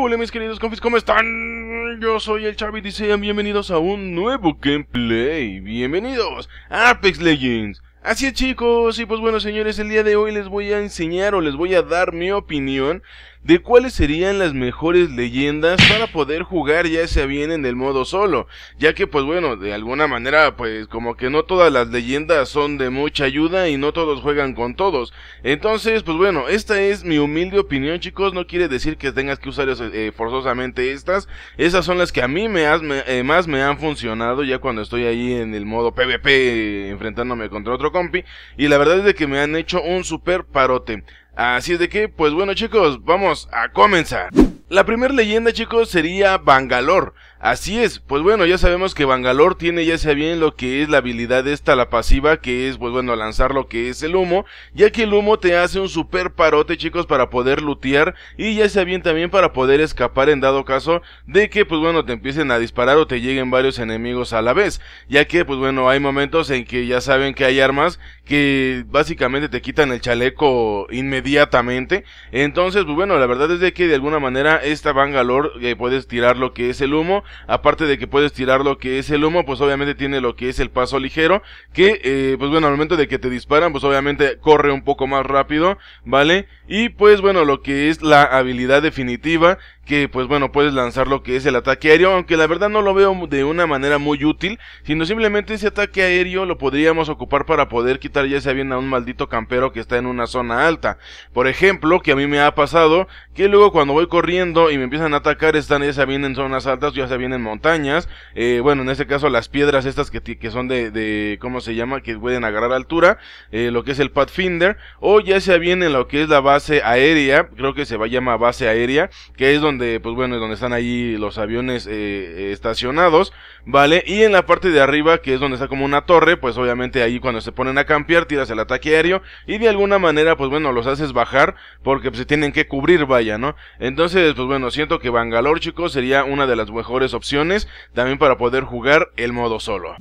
hola mis queridos confis? ¿Cómo están? Yo soy el Chavi y sean bienvenidos a un nuevo gameplay. Bienvenidos a Apex Legends. Así es chicos, y pues bueno señores, el día de hoy les voy a enseñar o les voy a dar mi opinión de cuáles serían las mejores leyendas para poder jugar ya sea bien en el modo solo, ya que pues bueno, de alguna manera pues como que no todas las leyendas son de mucha ayuda y no todos juegan con todos. Entonces pues bueno, esta es mi humilde opinión chicos, no quiere decir que tengas que usar eh, forzosamente estas, esas son las que a mí me, eh, más me han funcionado ya cuando estoy ahí en el modo PvP enfrentándome contra otro compi y la verdad es de que me han hecho un super parote. Así es de que, pues bueno chicos, vamos a comenzar. La primera leyenda chicos sería Bangalore, Así es, pues bueno, ya sabemos que Bangalore tiene ya sea bien lo que es la habilidad esta, la pasiva, que es, pues bueno, lanzar lo que es el humo, ya que el humo te hace un super parote, chicos, para poder lutear y ya sea bien también para poder escapar en dado caso de que, pues bueno, te empiecen a disparar o te lleguen varios enemigos a la vez, ya que, pues bueno, hay momentos en que ya saben que hay armas que básicamente te quitan el chaleco inmediatamente, entonces, pues bueno, la verdad es de que de alguna manera esta Bangalore eh, puedes tirar lo que es el humo, aparte de que puedes tirar lo que es el humo, pues obviamente tiene lo que es el paso ligero, que eh, pues bueno, al momento de que te disparan, pues obviamente corre un poco más rápido, ¿vale? Y pues bueno, lo que es la habilidad definitiva, que pues bueno, puedes lanzar lo que es el ataque aéreo, aunque la verdad no lo veo de una manera muy útil, sino simplemente ese ataque aéreo lo podríamos ocupar para poder quitar ya sea bien a un maldito campero que está en una zona alta. Por ejemplo, que a mí me ha pasado que luego cuando voy corriendo y me empiezan a atacar están ya sea bien en zonas altas, ya sea bien en montañas, eh, bueno, en este caso las piedras estas que, son de, de, ¿cómo se llama? Que pueden agarrar altura, eh, lo que es el Pathfinder, o ya sea bien en lo que es la base aérea, creo que se va a llamar base aérea, que es donde de, pues bueno, es donde están ahí los aviones eh, eh, estacionados, ¿vale? Y en la parte de arriba, que es donde está como una torre, pues obviamente ahí cuando se ponen a campear, tiras el ataque aéreo y de alguna manera, pues bueno, los haces bajar porque pues, se tienen que cubrir, vaya, ¿no? Entonces, pues bueno, siento que Bangalore, chicos, sería una de las mejores opciones también para poder jugar el modo solo.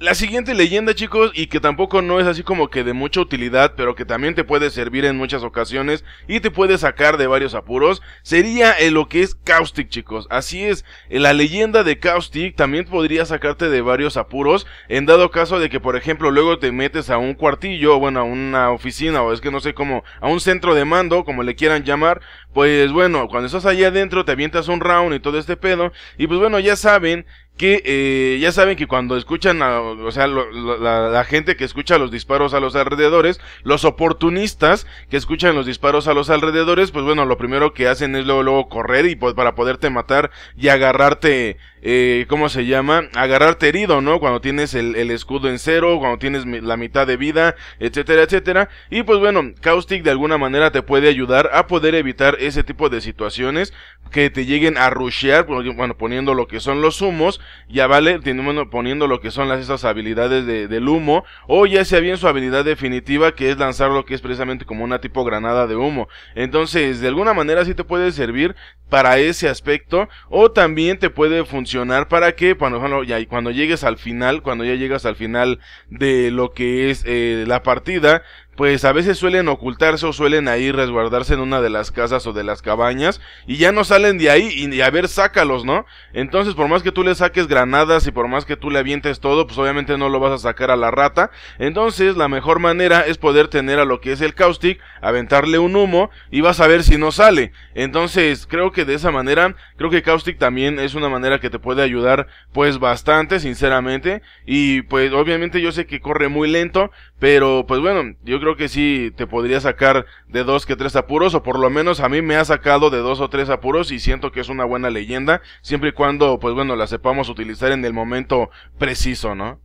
La siguiente leyenda, chicos, y que tampoco no es así como que de mucha utilidad, pero que también te puede servir en muchas ocasiones y te puede sacar de varios apuros, sería eh, lo que es Caustic, chicos. Así es, eh, la leyenda de Caustic también podría sacarte de varios apuros, en dado caso de que, por ejemplo, luego te metes a un cuartillo, bueno, a una oficina, o es que no sé cómo, a un centro de mando, como le quieran llamar, pues bueno, cuando estás allá adentro te avientas un round y todo este pedo, y pues bueno, ya saben que eh, ya saben que cuando escuchan, a, o sea, la, gente que escucha los disparos a los alrededores, los oportunistas que escuchan los disparos a los alrededores, pues bueno, lo primero que hacen es luego, luego correr y pues, para poderte matar y agarrarte, eh, ¿cómo se llama? Agarrarte herido, ¿no? Cuando tienes el, el, escudo en cero, cuando tienes la mitad de vida, etcétera, etcétera. Y pues bueno, Caustic de alguna manera te puede ayudar a poder evitar ese tipo de situaciones que te lleguen a rushear, pues, bueno, poniendo lo que son los humos ya vale, poniendo lo que son las, esas habilidades de, del humo, o ya sea bien su habilidad definitiva, que es lanzar lo que es precisamente como una tipo granada de humo. Entonces, de alguna manera sí te puede servir para ese aspecto, o también te puede funcionar para que cuando, ya, cuando llegues al final, cuando ya llegas al final de lo que es eh, la partida, pues a veces suelen ocultarse o suelen ahí resguardarse en una de las casas o de las cabañas y ya no salen de ahí y, a ver, sácalos, ¿no? Entonces, por más que tú le saques granadas y por más que tú le avientes todo, pues obviamente no lo vas a sacar a la rata. Entonces, la mejor manera es poder tener a lo que es el caustic, aventarle un humo y vas a ver si no sale. Entonces, creo que de esa manera, creo que caustic también es una manera que te puede ayudar pues bastante, sinceramente. Y pues obviamente yo sé que corre muy lento, pero pues bueno, yo creo creo que sí te podría sacar de dos que tres apuros, o por lo menos a mí me ha sacado de dos o tres apuros y siento que es una buena leyenda, siempre y cuando, pues bueno, la sepamos utilizar en el momento preciso, ¿no?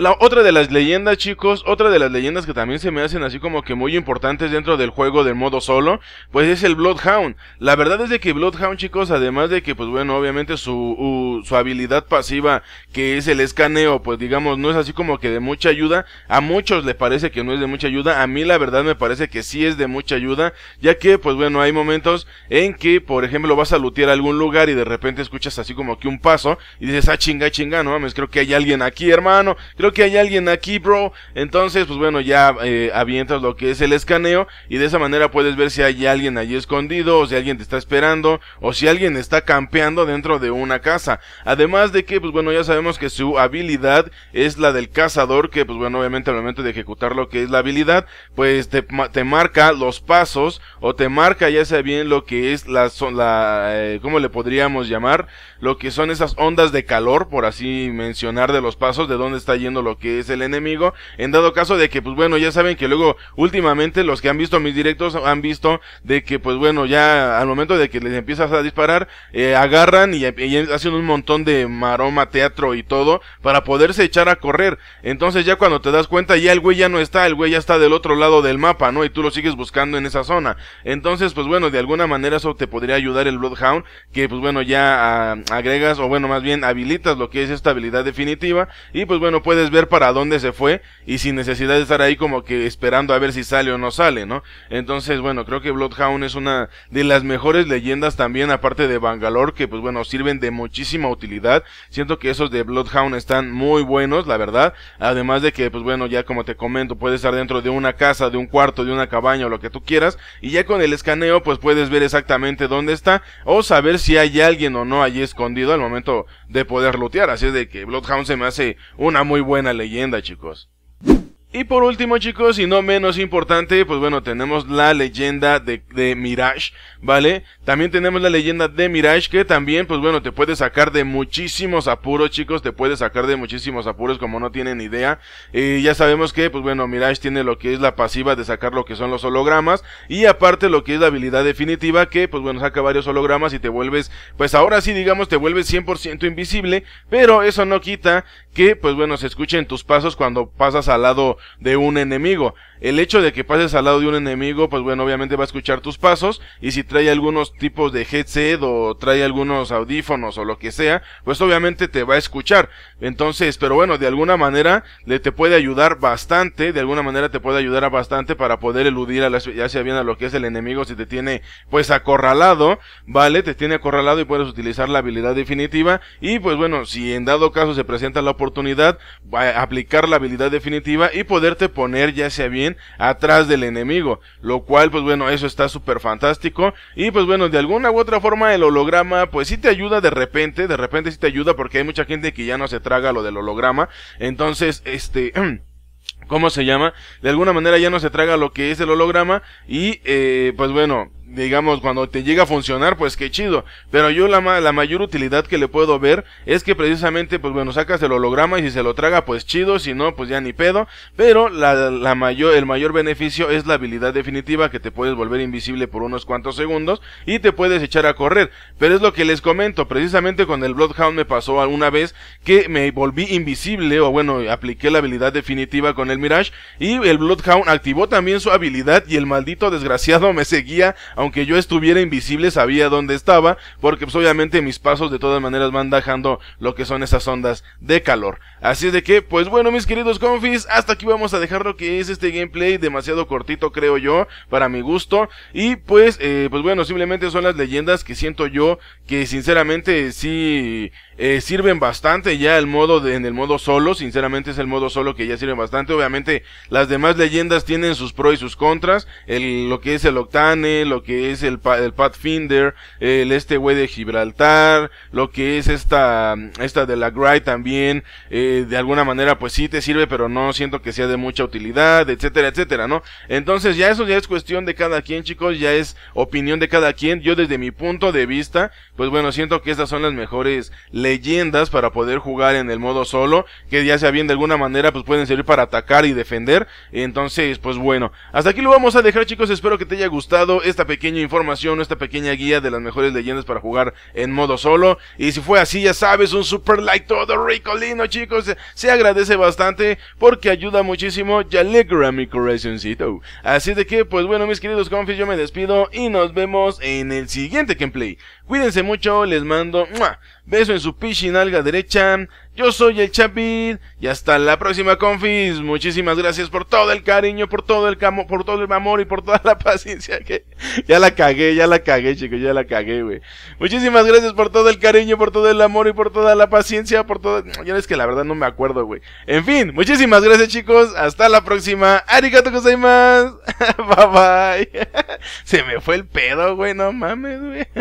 La otra de las leyendas, chicos, otra de las leyendas que también se me hacen así como que muy importantes dentro del juego de modo solo, pues es el Bloodhound. La verdad es de que Bloodhound, chicos, además de que, pues bueno, obviamente su, su habilidad pasiva, que es el escaneo, pues digamos, no es así como que de mucha ayuda. A muchos le parece que no es de mucha ayuda, a mí la verdad me parece que sí es de mucha ayuda, ya que, pues bueno, hay momentos en que, por ejemplo, vas a lutear a algún lugar y de repente escuchas así como que un paso y dices, ah, chinga, chinga, no mames, creo que hay alguien aquí, hermano. Creo que hay alguien aquí, bro. Entonces, pues bueno, ya eh, avientas lo que es el escaneo y de esa manera puedes ver si hay alguien allí escondido o si alguien te está esperando o si alguien está campeando dentro de una casa. Además de que, pues bueno, ya sabemos que su habilidad es la del cazador, que pues bueno, obviamente al momento de ejecutar lo que es la habilidad, pues te, marca los pasos o te marca ya sea bien lo que es la, la eh, le podríamos llamar? Lo que son esas ondas de calor, por así mencionar, de los pasos, de dónde está yendo lo que es el enemigo. En dado caso de que, pues bueno, ya saben que luego últimamente los que han visto mis directos han visto de que, pues bueno, ya al momento de que les empiezas a disparar, eh, agarran y, hacen un montón de maroma, teatro y todo para poderse echar a correr. Entonces ya cuando te das cuenta, ya el güey ya no está, el güey ya está del otro lado del mapa, ¿no? Y tú lo sigues buscando en esa zona. Entonces, pues bueno, de alguna manera eso te podría ayudar el Bloodhound, que pues bueno, ya ah, agregas o bueno, más bien habilitas lo que es esta habilidad definitiva y pues bueno, puedes ver para dónde se fue y sin necesidad de estar ahí como que esperando a ver si sale o no sale, ¿no? Entonces, bueno, creo que Bloodhound es una de las mejores leyendas también, aparte de Bangalore, que pues bueno, sirven de muchísima utilidad. Siento que esos de Bloodhound están muy buenos, la verdad. Además de que, pues bueno, ya como te comento, puede estar dentro de una casa, de un cuarto, de una cabaña o lo que tú quieras. Y ya con el escaneo, pues puedes ver exactamente dónde está o saber si hay alguien o no allí escondido al momento de poder lootear. Así es de que Bloodhound se me hace una muy buena buena leyenda, chicos. Y por último, chicos, y no menos importante, pues bueno, tenemos la leyenda de, Mirage, ¿vale? También tenemos la leyenda de Mirage, que también, pues bueno, te puede sacar de muchísimos apuros, chicos, te puede sacar de muchísimos apuros, como no tienen idea. Y ya sabemos que, pues bueno, Mirage tiene lo que es la pasiva de sacar lo que son los hologramas, y aparte lo que es la habilidad definitiva, que, pues bueno, saca varios hologramas y te vuelves, pues ahora sí, digamos, te vuelves 100% invisible, pero eso no quita que pues bueno se escuchen tus pasos cuando pasas al lado de un enemigo. El hecho de que pases al lado de un enemigo, pues bueno, obviamente va a escuchar tus pasos y si trae algunos tipos de headset o trae algunos audífonos o lo que sea, pues obviamente te va a escuchar. Entonces, pero bueno, de alguna manera le te puede ayudar bastante, de alguna manera te puede ayudar bastante para poder eludir a ya sea bien a lo que es el enemigo si te tiene pues acorralado, ¿vale? Te tiene acorralado y puedes utilizar la habilidad definitiva y pues bueno, si en dado caso se presenta la oportunidad, va a aplicar la habilidad definitiva y poderte poner ya sea bien atrás del enemigo, lo cual pues bueno, eso está súper fantástico y pues bueno, de alguna u otra forma el holograma pues si te ayuda de repente, de repente si te ayuda porque hay mucha gente que ya no se traga lo del holograma, entonces este... ¿Cómo se llama? De alguna manera ya no se traga lo que es el holograma y eh, pues bueno, digamos, cuando te llega a funcionar, pues qué chido. Pero yo la, la mayor utilidad que le puedo ver es que precisamente, pues bueno, sacas el holograma y si se lo traga, pues chido, si no, pues ya ni pedo. Pero la, la mayor, el mayor beneficio es la habilidad definitiva que te puedes volver invisible por unos cuantos segundos y te puedes echar a correr. Pero es lo que les comento, precisamente con el Bloodhound me pasó alguna vez que me volví invisible, o bueno, apliqué la habilidad definitiva con el Mirage y el Bloodhound activó también su habilidad y el maldito desgraciado me seguía aunque yo estuviera invisible sabía dónde estaba, porque pues, obviamente mis pasos de todas maneras van dejando lo que son esas ondas de calor. Así es de que, pues bueno mis queridos confis, hasta aquí vamos a dejar lo que es este gameplay, demasiado cortito creo yo, para mi gusto, y pues, eh, pues bueno, simplemente son las leyendas que siento yo que sinceramente sí... Eh, sirven bastante ya el modo en el modo solo, sinceramente es el modo solo que ya sirve bastante. Obviamente las demás leyendas tienen sus pros y sus contras, el, lo que es el Octane, lo que es el, el Pathfinder, el este güey de Gibraltar, lo que es esta, esta de la Gray también, eh, de alguna manera pues sí te sirve, pero no siento que sea de mucha utilidad, etcétera, etcétera, ¿no? Entonces ya eso ya es cuestión de cada quien chicos, ya es opinión de cada quien. Yo desde mi punto de vista, pues bueno, siento que estas son las mejores leyendas leyendas para poder jugar en el modo solo, que ya sea bien de alguna manera, pues pueden servir para atacar y defender. Entonces, pues bueno, hasta aquí lo vamos a dejar chicos, espero que te haya gustado esta pequeña información, esta pequeña guía de las mejores leyendas para jugar en modo solo. Y si fue así, ya sabes, un super like todo rico, lindo chicos, se agradece bastante porque ayuda muchísimo ya alegra mi Así de que, pues bueno, mis queridos confis, yo me despido y nos vemos en el siguiente gameplay. Cuídense mucho, les mando beso en su pichinalga derecha. Yo soy el Chapín y hasta la próxima Confis. Muchísimas gracias por todo el cariño, por todo el camo, por todo el amor y por toda la paciencia que ya la cagué, ya la cagué, chicos, ya la cagué, güey. Muchísimas gracias por todo el cariño, por todo el amor y por toda la paciencia, por todo Ya es que la verdad no me acuerdo, güey. En fin, muchísimas gracias, chicos. Hasta la próxima. Arigato más. bye bye. Se me fue el pedo, güey, no mames, güey.